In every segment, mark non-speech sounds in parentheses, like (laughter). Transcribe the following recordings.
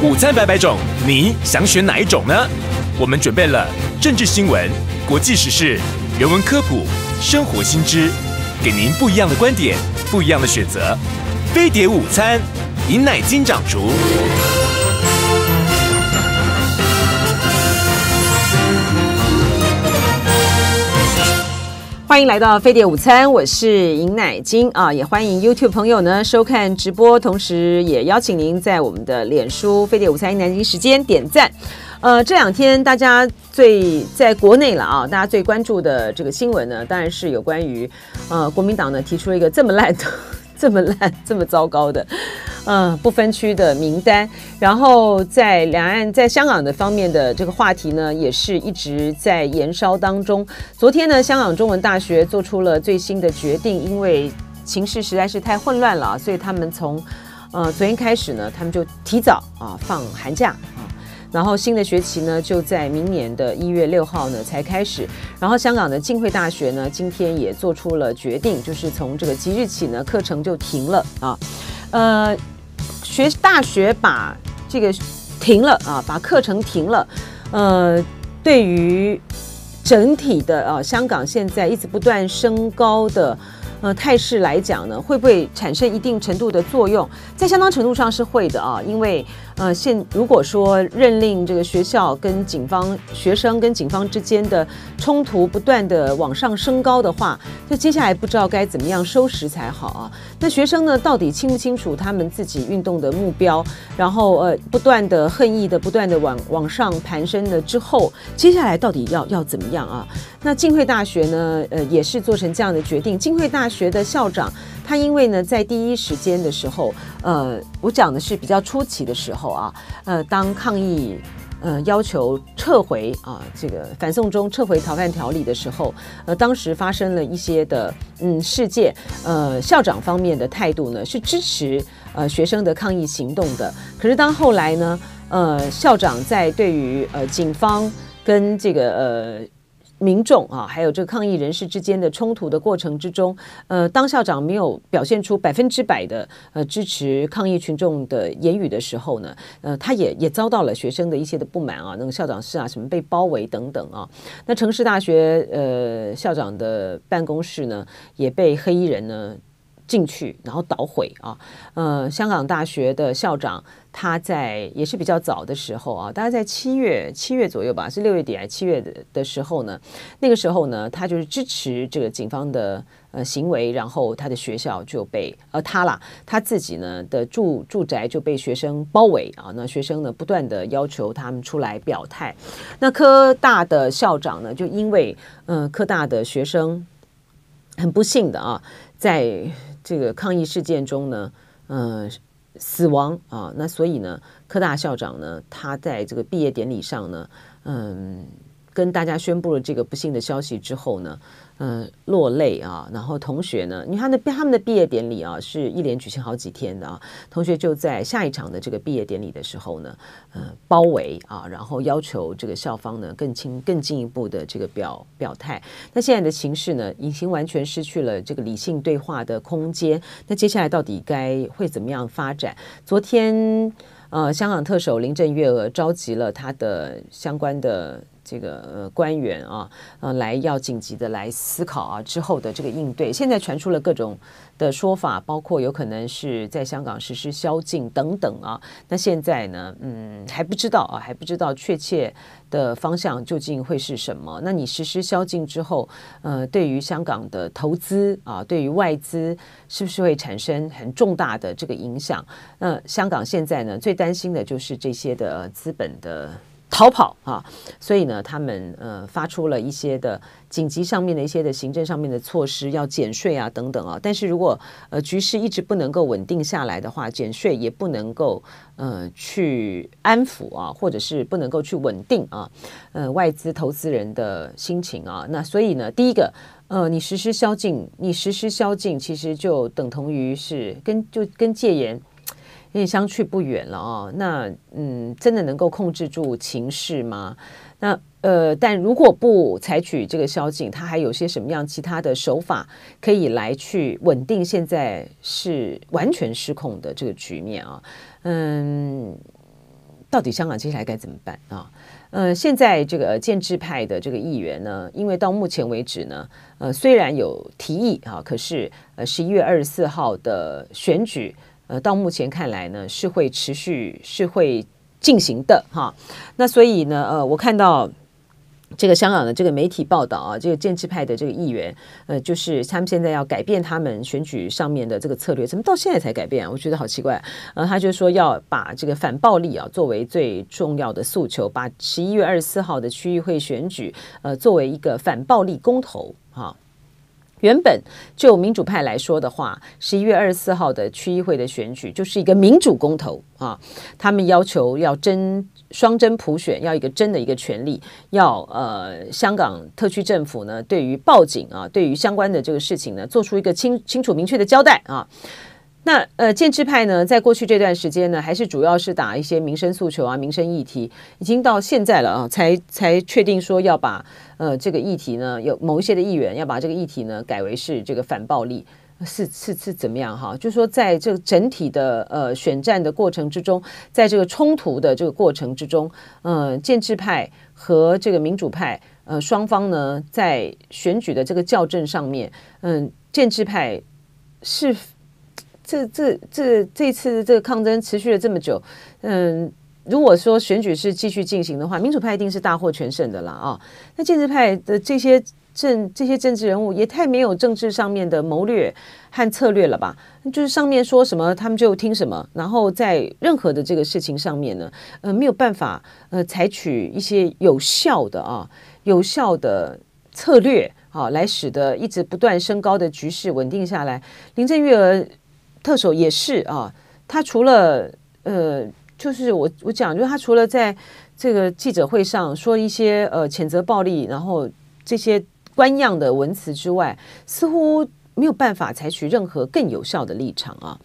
午餐百百种，你想选哪一种呢？我们准备了政治新闻、国际时事、人文科普、生活新知，给您不一样的观点，不一样的选择。飞碟午餐，饮奶金掌厨。欢迎来到飞碟午餐，我是尹乃金啊，也欢迎 YouTube 朋友呢收看直播，同时也邀请您在我们的脸书“飞碟午餐尹乃金”时间点赞。呃，这两天大家最在国内了啊，大家最关注的这个新闻呢，当然是有关于呃国民党呢提出了一个这么烂的。(laughs) 这么烂，这么糟糕的，嗯，不分区的名单。然后在两岸，在香港的方面的这个话题呢，也是一直在燃烧当中。昨天呢，香港中文大学做出了最新的决定，因为情势实在是太混乱了，所以他们从，呃，昨天开始呢，他们就提早啊放寒假啊。然后新的学期呢，就在明年的一月六号呢才开始。然后香港的浸会大学呢，今天也做出了决定，就是从这个即日起呢，课程就停了啊。呃，学大学把这个停了啊，把课程停了。呃，对于整体的啊，香港现在一直不断升高的。呃，态势来讲呢，会不会产生一定程度的作用？在相当程度上是会的啊，因为呃，现如果说认令这个学校跟警方、学生跟警方之间的冲突不断的往上升高的话，那接下来不知道该怎么样收拾才好啊。那学生呢，到底清不清楚他们自己运动的目标？然后呃，不断的恨意的、不断的往往上攀升了之后，接下来到底要要怎么样啊？那浸会大学呢？呃，也是做成这样的决定。浸会大学的校长，他因为呢，在第一时间的时候，呃，我讲的是比较初期的时候啊，呃，当抗议，呃，要求撤回啊，这个反送中撤回逃犯条例的时候，呃，当时发生了一些的嗯事件，呃，校长方面的态度呢是支持呃学生的抗议行动的。可是当后来呢，呃，校长在对于呃警方跟这个呃。民众啊，还有这个抗议人士之间的冲突的过程之中，呃，当校长没有表现出百分之百的呃支持抗议群众的言语的时候呢，呃，他也也遭到了学生的一些的不满啊，那个校长室啊，什么被包围等等啊，那城市大学呃校长的办公室呢，也被黑衣人呢。进去，然后捣毁啊！呃，香港大学的校长他在也是比较早的时候啊，大概在七月七月左右吧，是六月底是七月的的时候呢，那个时候呢，他就是支持这个警方的呃行为，然后他的学校就被呃他啦他自己呢的住住宅就被学生包围啊，那学生呢不断的要求他们出来表态。那科大的校长呢，就因为呃科大的学生很不幸的啊，在这个抗议事件中呢，呃，死亡啊，那所以呢，科大校长呢，他在这个毕业典礼上呢，嗯，跟大家宣布了这个不幸的消息之后呢。嗯，落泪啊！然后同学呢？你看，那他们的毕业典礼啊，是一连举行好几天的啊。同学就在下一场的这个毕业典礼的时候呢，呃，包围啊，然后要求这个校方呢更轻、更进一步的这个表表态。那现在的形势呢，已经完全失去了这个理性对话的空间。那接下来到底该会怎么样发展？昨天，呃，香港特首林郑月娥召集了他的相关的。这个呃官员啊，呃，来要紧急的来思考啊之后的这个应对。现在传出了各种的说法，包括有可能是在香港实施宵禁等等啊。那现在呢，嗯，还不知道啊，还不知道确切的方向究竟会是什么。那你实施宵禁之后，呃，对于香港的投资啊，对于外资是不是会产生很重大的这个影响？那香港现在呢，最担心的就是这些的资本的。逃跑啊！所以呢，他们呃发出了一些的紧急上面的一些的行政上面的措施，要减税啊等等啊。但是如果呃局势一直不能够稳定下来的话，减税也不能够呃去安抚啊，或者是不能够去稳定啊，呃外资投资人的心情啊。那所以呢，第一个呃，你实施宵禁，你实施宵禁其实就等同于是跟就跟戒严。相去不远了啊，那嗯，真的能够控制住情势吗？那呃，但如果不采取这个宵禁，他还有些什么样其他的手法可以来去稳定？现在是完全失控的这个局面啊，嗯，到底香港接下来该怎么办啊？嗯，现在这个建制派的这个议员呢，因为到目前为止呢，呃，虽然有提议啊，可是呃，十一月二十四号的选举。呃，到目前看来呢，是会持续，是会进行的哈。那所以呢，呃，我看到这个香港的这个媒体报道啊，这个建制派的这个议员，呃，就是他们现在要改变他们选举上面的这个策略，怎么到现在才改变啊？我觉得好奇怪。呃，他就说要把这个反暴力啊作为最重要的诉求，把十一月二十四号的区域会选举呃作为一个反暴力公投啊。原本就民主派来说的话，十一月二十四号的区议会的选举就是一个民主公投啊，他们要求要争双真普选，要一个真的一个权利，要呃香港特区政府呢对于报警啊，对于相关的这个事情呢，做出一个清清楚明确的交代啊。那呃，建制派呢，在过去这段时间呢，还是主要是打一些民生诉求啊、民生议题。已经到现在了啊，才才确定说要把呃这个议题呢，有某一些的议员要把这个议题呢，改为是这个反暴力，是是是怎么样哈？就说在这个整体的呃选战的过程之中，在这个冲突的这个过程之中，呃，建制派和这个民主派呃双方呢，在选举的这个校正上面，嗯，建制派是。这这这这次这个抗争持续了这么久，嗯，如果说选举是继续进行的话，民主派一定是大获全胜的啦啊。那建制派的这些政这些政治人物也太没有政治上面的谋略和策略了吧？就是上面说什么他们就听什么，然后在任何的这个事情上面呢，呃，没有办法呃采取一些有效的啊有效的策略啊，来使得一直不断升高的局势稳定下来。林郑月娥。特首也是啊，他除了呃，就是我我讲，就是他除了在这个记者会上说一些呃谴责暴力，然后这些官样的文辞之外，似乎没有办法采取任何更有效的立场啊。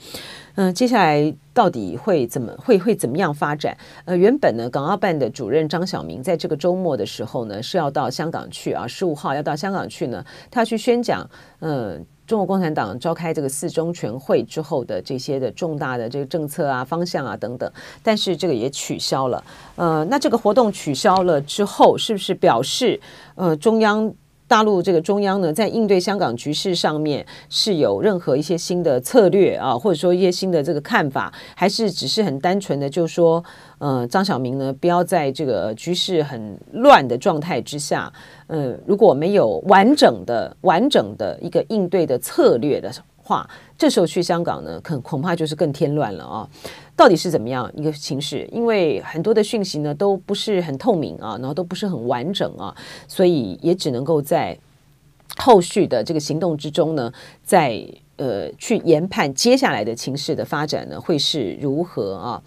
嗯，接下来到底会怎么会会怎么样发展？呃，原本呢，港澳办的主任张晓明在这个周末的时候呢，是要到香港去啊，十五号要到香港去呢，他去宣讲嗯。中国共产党召开这个四中全会之后的这些的重大的这个政策啊、方向啊等等，但是这个也取消了。呃，那这个活动取消了之后，是不是表示呃中央？大陆这个中央呢，在应对香港局势上面是有任何一些新的策略啊，或者说一些新的这个看法，还是只是很单纯的，就说，呃，张晓明呢，不要在这个局势很乱的状态之下，嗯，如果没有完整的、完整的一个应对的策略的话。这时候去香港呢，恐恐怕就是更添乱了啊！到底是怎么样一个情势？因为很多的讯息呢都不是很透明啊，然后都不是很完整啊，所以也只能够在后续的这个行动之中呢，在呃去研判接下来的情势的发展呢会是如何啊？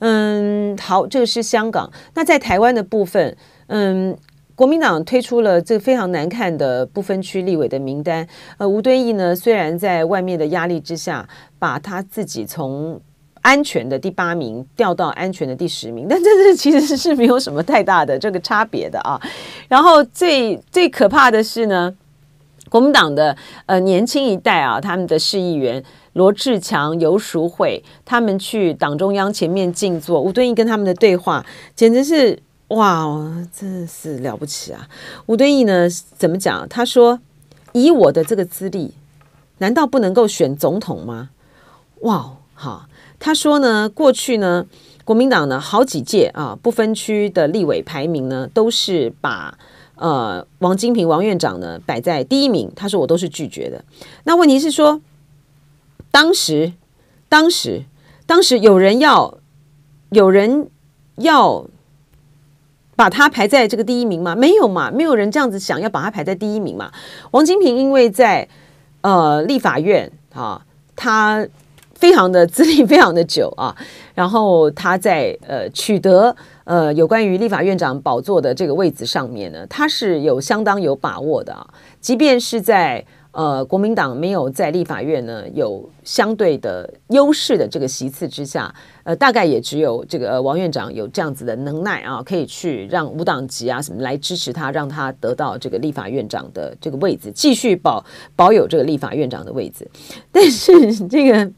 嗯，好，这个是香港。那在台湾的部分，嗯。国民党推出了这个非常难看的不分区立委的名单。呃，吴敦义呢，虽然在外面的压力之下，把他自己从安全的第八名调到安全的第十名，(laughs) 但这是其实是没有什么太大的这个差别的啊。然后最最可怕的是呢，国民党的呃年轻一代啊，他们的市议员罗志强、游淑慧，他们去党中央前面静坐，吴敦义跟他们的对话简直是。哇，真是了不起啊！吴敦义呢，怎么讲？他说：“以我的这个资历，难道不能够选总统吗？”哇，好，他说呢，过去呢，国民党呢，好几届啊，不分区的立委排名呢，都是把呃王金平、王院长呢摆在第一名。他说我都是拒绝的。那问题是说，当时，当时，当时有人要，有人要。把他排在这个第一名吗？没有嘛，没有人这样子想要把他排在第一名嘛。王金平因为在呃立法院啊，他非常的资历非常的久啊，然后他在呃取得呃有关于立法院长宝座的这个位置上面呢，他是有相当有把握的啊，即便是在。呃，国民党没有在立法院呢有相对的优势的这个席次之下，呃，大概也只有这个王院长有这样子的能耐啊，可以去让五党籍啊什么来支持他，让他得到这个立法院长的这个位置，继续保保有这个立法院长的位置，但是这个。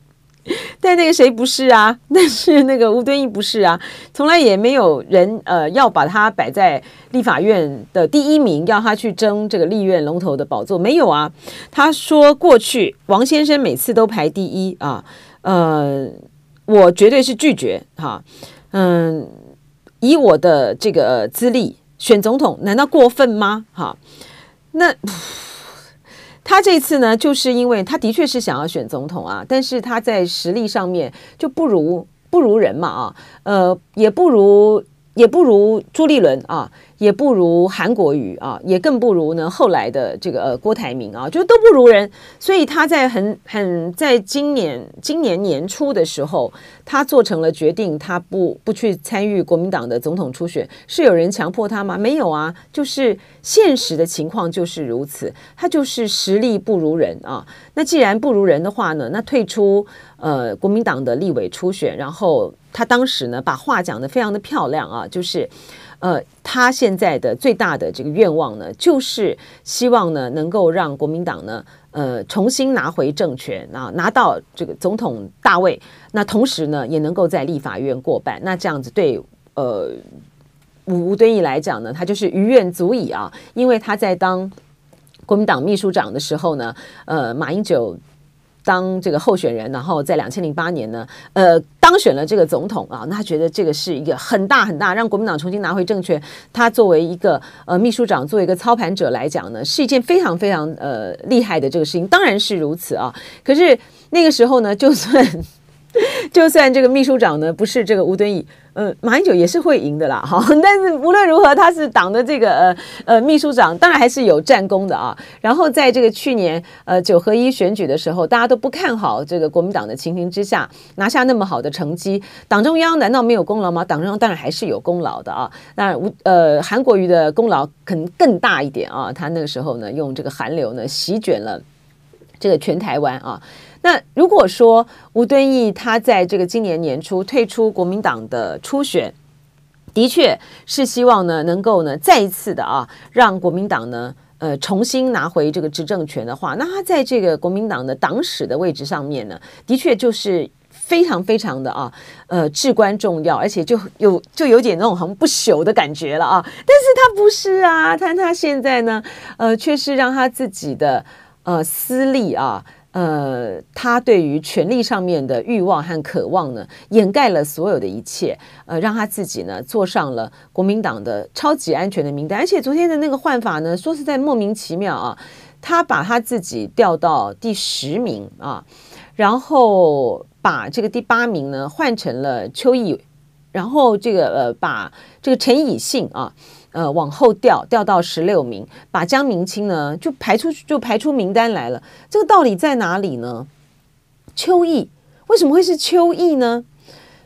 (laughs) 但那个谁不是啊？(laughs) 但是那个吴敦义不是啊？从来也没有人呃要把他摆在立法院的第一名，要他去争这个立院龙头的宝座，没有啊？他说过去王先生每次都排第一啊，呃，我绝对是拒绝哈，嗯，以我的这个资历选总统难道过分吗？哈，那。他这次呢，就是因为他的确是想要选总统啊，但是他在实力上面就不如不如人嘛啊，呃，也不如。也不如朱立伦啊，也不如韩国瑜啊，也更不如呢后来的这个郭台铭啊，就都不如人。所以他在很很在今年今年年初的时候，他做成了决定，他不不去参与国民党的总统初选。是有人强迫他吗？没有啊，就是现实的情况就是如此。他就是实力不如人啊。那既然不如人的话呢，那退出。呃，国民党的立委初选，然后他当时呢，把话讲得非常的漂亮啊，就是，呃，他现在的最大的这个愿望呢，就是希望呢，能够让国民党呢，呃，重新拿回政权啊，拿到这个总统大位，那同时呢，也能够在立法院过半，那这样子对，呃，吴吴敦义来讲呢，他就是余愿足矣啊，因为他在当国民党秘书长的时候呢，呃，马英九。当这个候选人，然后在两千零八年呢，呃，当选了这个总统啊，那他觉得这个是一个很大很大让国民党重新拿回政权。他作为一个呃秘书长，作为一个操盘者来讲呢，是一件非常非常呃厉害的这个事情，当然是如此啊。可是那个时候呢，就算。(laughs) 就算这个秘书长呢不是这个吴敦义，嗯，马英九也是会赢的啦，哈。(laughs) 但是无论如何，他是党的这个呃呃秘书长，当然还是有战功的啊。然后在这个去年呃九合一选举的时候，大家都不看好这个国民党的情形之下，拿下那么好的成绩，党中央难道没有功劳吗？党中央当然还是有功劳的啊。那吴呃韩国瑜的功劳可能更大一点啊。他那个时候呢，用这个韩流呢席卷了这个全台湾啊。那如果说吴敦义他在这个今年年初退出国民党的初选，的确是希望呢能够呢再一次的啊让国民党呢呃重新拿回这个执政权的话，那他在这个国民党的党史的位置上面呢，的确就是非常非常的啊呃至关重要，而且就有就有点那种好像不朽的感觉了啊。但是他不是啊，他他现在呢呃却是让他自己的呃私利啊。呃，他对于权力上面的欲望和渴望呢，掩盖了所有的一切，呃，让他自己呢坐上了国民党的超级安全的名单，而且昨天的那个换法呢，说实在莫名其妙啊，他把他自己调到第十名啊，然后把这个第八名呢换成了邱毅，然后这个呃把这个陈以信啊。呃，往后调，调到十六名，把江明清呢就排出去，就排出名单来了。这个道理在哪里呢？秋意为什么会是秋意呢？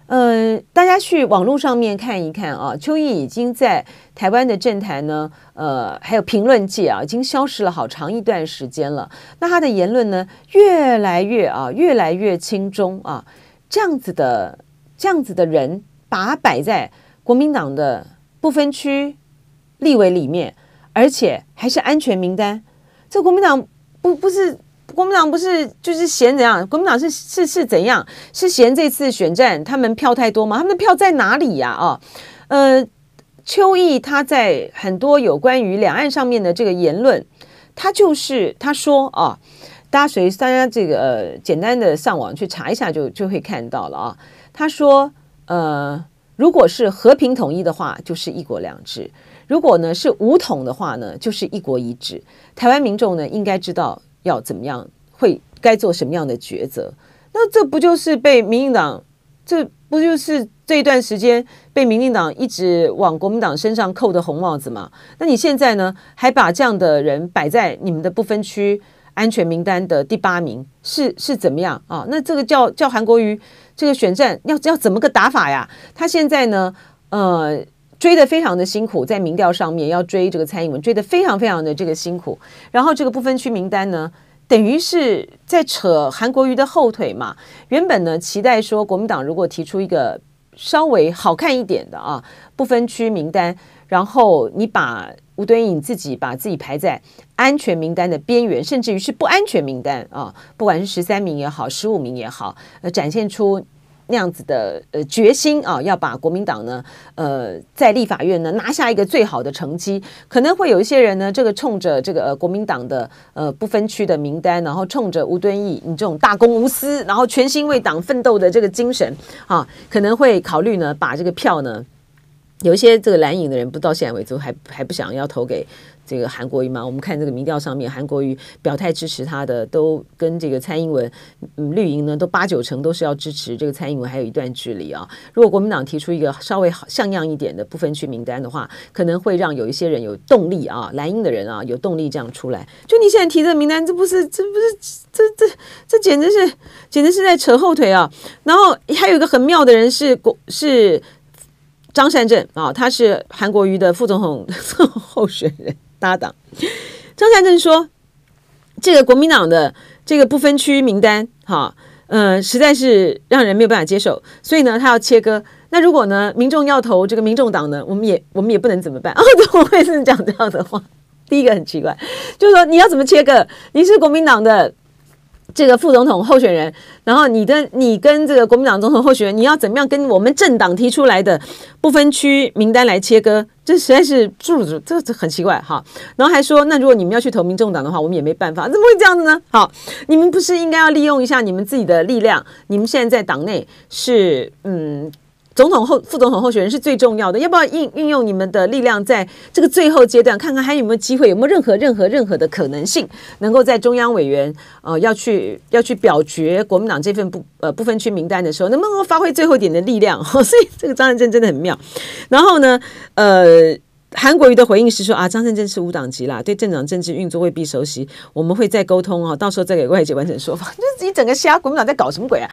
嗯，大家去网络上面看一看啊，秋意已经在台湾的政坛呢，呃，还有评论界啊，已经消失了好长一段时间了。那他的言论呢，越来越啊，越来越轻中啊，这样子的这样子的人，把他摆在国民党的不分区。立委里面，而且还是安全名单。这国民党不不是国民党不是就是嫌怎样？国民党是是是怎样？是嫌这次选战他们票太多吗？他们的票在哪里呀？啊，呃，邱毅他在很多有关于两岸上面的这个言论，他就是他说啊，大家随大家这个简单的上网去查一下就就会看到了啊。他说呃，如果是和平统一的话，就是一国两制。如果呢是武统的话呢，就是一国一制。台湾民众呢应该知道要怎么样，会该做什么样的抉择。那这不就是被民进党，这不就是这一段时间被民进党一直往国民党身上扣的红帽子吗？那你现在呢还把这样的人摆在你们的不分区安全名单的第八名，是是怎么样啊？那这个叫叫韩国瑜，这个选战要要怎么个打法呀？他现在呢，呃。追得非常的辛苦，在民调上面要追这个蔡英文，追得非常非常的这个辛苦。然后这个不分区名单呢，等于是在扯韩国瑜的后腿嘛。原本呢，期待说国民党如果提出一个稍微好看一点的啊，不分区名单，然后你把吴敦义自己把自己排在安全名单的边缘，甚至于是不安全名单啊，不管是十三名也好，十五名也好，呃，展现出。那样子的呃决心啊，要把国民党呢，呃，在立法院呢拿下一个最好的成绩，可能会有一些人呢，这个冲着这个呃、国民党的呃不分区的名单，然后冲着吴敦义你这种大公无私，然后全心为党奋斗的这个精神啊，可能会考虑呢，把这个票呢，有一些这个蓝营的人，不到现在为止还还不想要投给。这个韩国瑜嘛，我们看这个民调上面，韩国瑜表态支持他的，都跟这个蔡英文嗯、绿营呢，都八九成都是要支持这个蔡英文，还有一段距离啊。如果国民党提出一个稍微好像样一点的不分区名单的话，可能会让有一些人有动力啊，蓝营的人啊有动力这样出来。就你现在提这个名单，这不是，这不是，这这这简直是，简直是在扯后腿啊。然后还有一个很妙的人是国是张善政啊，他是韩国瑜的副总统候选人。搭档张善政说：“这个国民党的这个不分区名单，哈，嗯，实在是让人没有办法接受。所以呢，他要切割。那如果呢，民众要投这个民众党呢，我们也我们也不能怎么办？啊，(laughs) 怎么会是讲这样的话？第一个很奇怪，就是说你要怎么切割？你是国民党的。”这个副总统候选人，然后你的你跟这个国民党总统候选人，你要怎么样跟我们政党提出来的不分区名单来切割？这实在是这这很奇怪哈。然后还说，那如果你们要去投民众党的话，我们也没办法。怎么会这样子呢？好，你们不是应该要利用一下你们自己的力量？你们现在在党内是嗯。总统候副总统候选人是最重要的，要不要运运用你们的力量，在这个最后阶段看看还有没有机会，有没有任何任何任何的可能性，能够在中央委员呃要去要去表决国民党这份不呃不分区名单的时候，能不能发挥最后一点的力量？(laughs) 所以这个张善政真的很妙。然后呢，呃，韩国瑜的回应是说啊，张善政是无党籍啦，对政党政治运作未必熟悉，我们会再沟通哦，到时候再给外界完整说法。自 (laughs) 己整个瞎国民党在搞什么鬼啊？